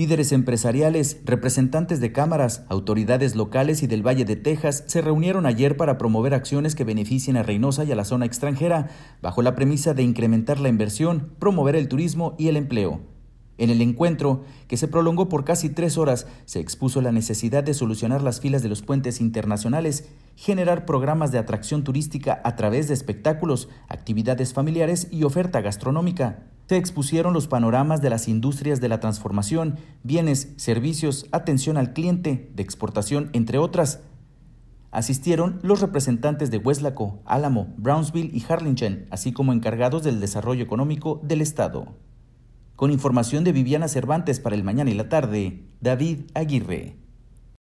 Líderes empresariales, representantes de cámaras, autoridades locales y del Valle de Texas se reunieron ayer para promover acciones que beneficien a Reynosa y a la zona extranjera, bajo la premisa de incrementar la inversión, promover el turismo y el empleo. En el encuentro, que se prolongó por casi tres horas, se expuso la necesidad de solucionar las filas de los puentes internacionales generar programas de atracción turística a través de espectáculos, actividades familiares y oferta gastronómica. Se expusieron los panoramas de las industrias de la transformación, bienes, servicios, atención al cliente, de exportación, entre otras. Asistieron los representantes de Hueslaco, Álamo, Brownsville y Harlingen, así como encargados del desarrollo económico del Estado. Con información de Viviana Cervantes para el mañana y la tarde, David Aguirre.